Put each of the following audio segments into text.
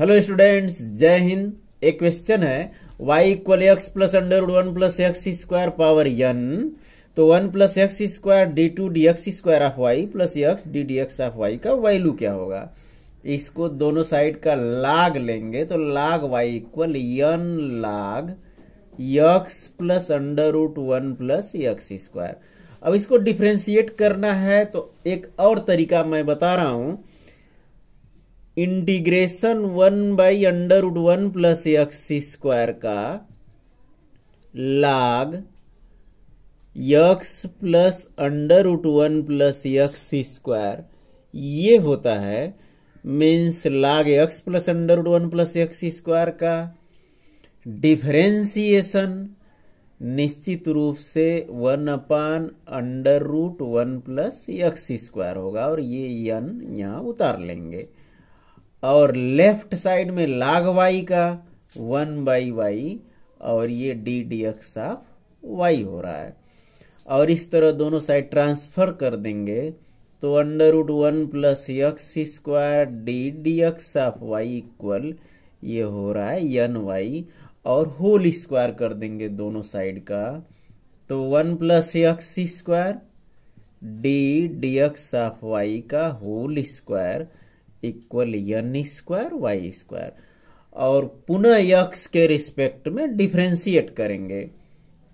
hello students जय हिंद एक question है y equal x plus under one plus x square power n तो one plus x square d two d x square of y plus x d d x of y का value क्या होगा इसको दोनों side का लाग लेंगे तो लाग y equal n log x plus under root one plus x square अब इसको डिफ्रेंशिएट करना है तो एक और तरीका मैं बता रहा हूं integration one by under root one plus x square का log x plus under root one plus x square ये होता है means log x plus under root one plus x square का डिफरेंशिएशन निश्चित रूप से one upon under root one plus x square होगा और ये यन यहां उतार लेंगे और लेफ्ट साइड में लाग वाई का वन बाई वाई और ये d d x of y हो रहा है और इस तरह दोनों साइड ट्रांसफर कर देंगे तो under root one plus x square d d x of y equal ये हो रहा है यन वाई और होल स्क्वायर कर देंगे दोनों साइड का तो one plus x square d d x of y का whole square equal n square y square और पुनः यक्स के रिस्पेक्ट में डिफ्रेंशिएट करेंगे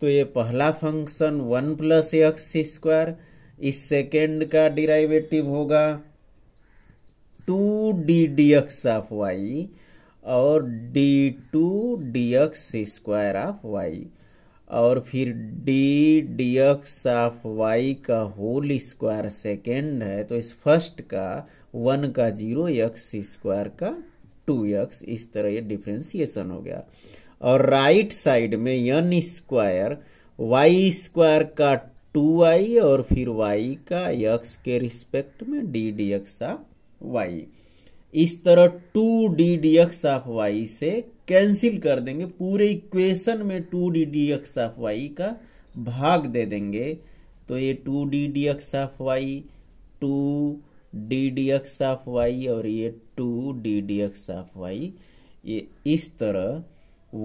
तो ये पहला function one plus x square इस सेकेंड का डिराइवेटिव होगा two d d x of y और d two d x square of y और फिर d d x of y का होल स्क्वायर सेकेंड है तो इस फर्स्ट का वन का जीरो एक्स स्क्वायर का टू एक्स इस तरह ये डिफ्रेंसिएशन हो गया और राइट साइड में यन स्क्वायर वाई स्क्वायर का टू वाई और फिर वाई का एक्स के रिस्पेक्ट में d d x of y इस तरह two d d x of y से कैंसिल कर देंगे पूरे इक्वेशन में two d d x of y का भाग दे देंगे तो ये two d d x of y two d d x of y और ये two d d x of Y ये इस तरह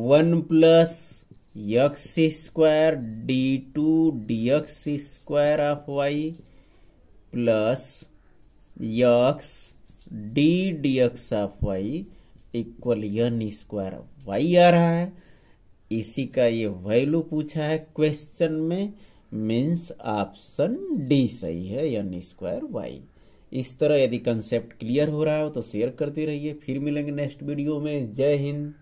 one plus x square d two d x square of y plus x d d x of y equal n square y आ रहा है इसी का ये वैल्यू पूछा है क्वेश्चन में मीन्स ऑप्शन डी सही है यन स्क्वायर वाई इस तरह यदि कंसेप्ट क्लियर हो रहा हो तो शेयर करते रहिए फिर मिलेंगे नेक्स्ट वीडियो में जय हिंद